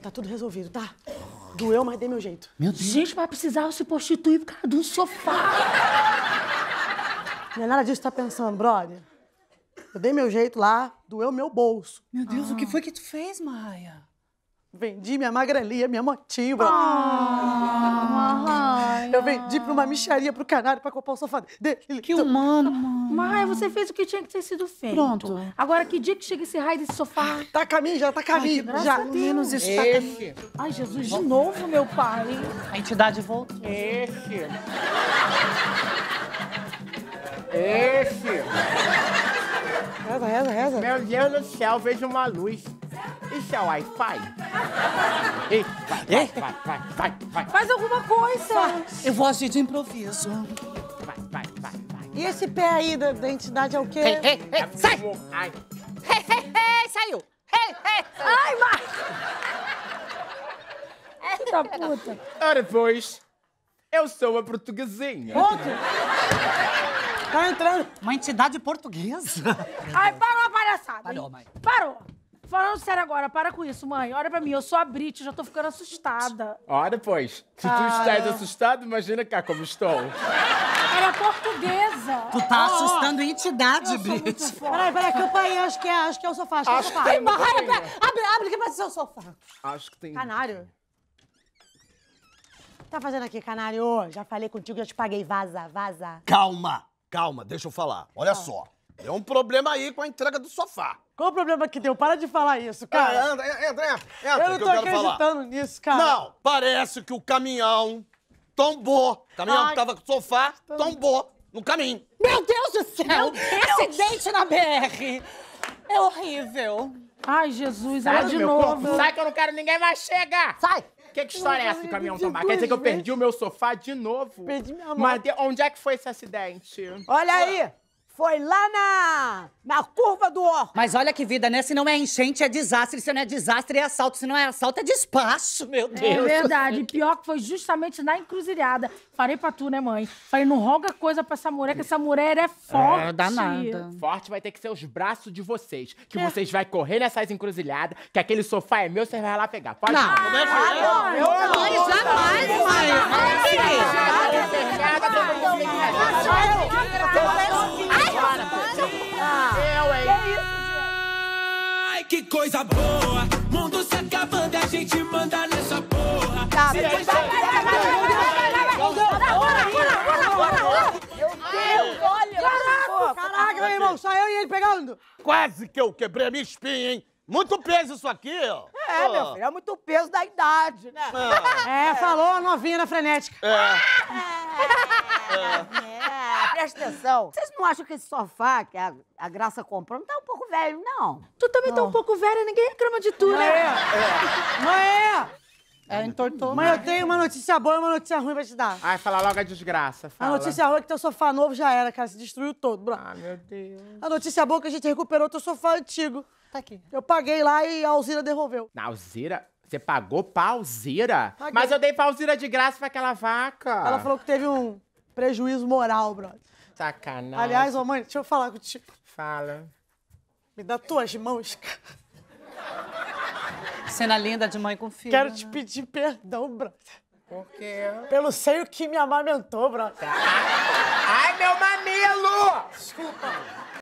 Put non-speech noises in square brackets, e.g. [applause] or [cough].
Tá tudo resolvido, tá? Doeu, mas dei meu jeito. Meu Deus. Gente, vai precisar se prostituir por causa de um sofá. Não é nada disso que tá pensando, brother. Eu dei meu jeito lá, doeu meu bolso. Meu Deus, ah. o que ah. foi que tu fez, Maia? Vendi minha magrelia, minha motiva. Ah. Ai, eu vendi pra uma micharia pro canário pra comprar o sofá dele. Que humano, mano. você fez o que tinha que ter sido feito. Pronto. Agora, que dia que chega esse raio desse sofá? Ah, tá a caminho, já tá a caminho. Ai, já. Menos isso tá caminho. Ai, Jesus, de novo, meu pai. A entidade voltou. Esse. Esse. Reza, reza, reza. Meu Deus do céu, vejo uma luz. Isso é Wi-Fi? Ei, vai, vai, vai, vai, vai, vai. Faz alguma coisa. Eu vou agir de improviso. Vai, vai, vai, vai. E esse pé aí da, da entidade é o quê? Ei, ei, ei, é sai! Ai. Ei, ei, ei, saiu! Ei, ei, Ai, mas... [laughs] Puta é. puta. Ora, pois, eu sou a portuguesinha. Outro? Tá entrando. Uma entidade portuguesa. Ai, parou a palhaçada. Parou, mãe. Parou. Falando sério agora, para com isso, mãe. Olha pra mim, eu sou a Brit, já tô ficando assustada. Olha pois. Se tu ah. estás assustado, imagina cá como estou. Ela é portuguesa. Tu tá oh, assustando entidade, Brit. Peraí, peraí, que eu pai, acho que é, acho que é o sofá. Acho, acho que é o sofá. Que tem Ai, abre, abre, que vai ser o sofá. Acho que tem. Canário. Tá fazendo aqui, canário? Já falei contigo, já te paguei. Vaza, vaza. Calma, calma, deixa eu falar. Olha ah. só. Deu um problema aí com a entrega do sofá. Qual o problema que deu? Para de falar isso, cara. É, André, entra, é, é, entra. Eu não tô eu acreditando falar. nisso, cara. Não, parece que o caminhão tombou. O caminhão Ai, que tava com o sofá tombou no caminho. Meu Deus do céu! Acidente na BR! É horrível. Ai, Jesus, Sai de novo. Corpo. Sai que eu não quero ninguém mais chegar. Sai! Que, que história é essa do caminhão tombar? Quer dizer que eu perdi o meu sofá de novo? Perdi minha mão. Mas onde é que foi esse acidente? Olha aí! Foi lá na, na curva do ó. Mas olha que vida, né? Se não é enchente, é desastre. Se não é desastre, é assalto. Se não é assalto, é despacho, meu é Deus. É verdade. Pior que foi justamente na encruzilhada. Falei pra tu, né, mãe? Falei, não roga coisa pra essa mulher, que essa mulher é, é forte. É, danada. Forte vai ter que ser os braços de vocês. Que é. vocês vai correr nessas encruzilhadas, que aquele sofá é meu, vocês vai lá pegar. Pode não. Ah, não. Ah, mãe. não. mãe. eu, eu, eu, jamais, mãe. que coisa boa. Mundo se acabando e a gente manda nessa porra. Tá, peraí, vai, vai, vai, vai, Caraca, meu irmão, eu e ele pegando. Quase que eu quebrei a minha espinha, hein? Muito peso isso aqui, ó. É, oh. meu filho, é muito peso da idade, né? É, é falou a novinha na frenética. É. é. é. Presta atenção. Vocês não acham que esse sofá que a, a Graça comprou não tá um pouco velho, não? Tu também não. tá um pouco velha, ninguém reclama de tu, né? Mãe. né? É. Mãe! é. é entortou. Mas né? eu tenho uma notícia boa e uma notícia ruim pra te dar. Ai, fala logo a desgraça, fala. A notícia ruim é que teu sofá novo já era, cara, se destruiu todo. Bro. Ah, meu Deus. A notícia boa é que a gente recuperou teu sofá antigo. Tá aqui. Eu paguei lá e a Alzira devolveu. Na Alzira? Você pagou pra Alzira? Paguei. Mas eu dei pra Alzira de graça pra aquela vaca. Ela falou que teve um Prejuízo moral, brother. Sacanagem. Aliás, ô mãe, deixa eu falar contigo. Fala. Me dá tuas mãos, cara. Cena linda de mãe com filho. Quero né? te pedir perdão, brother. Por quê? Pelo seio que me amamentou, brother. Tá. Ai, meu mamilo! Desculpa.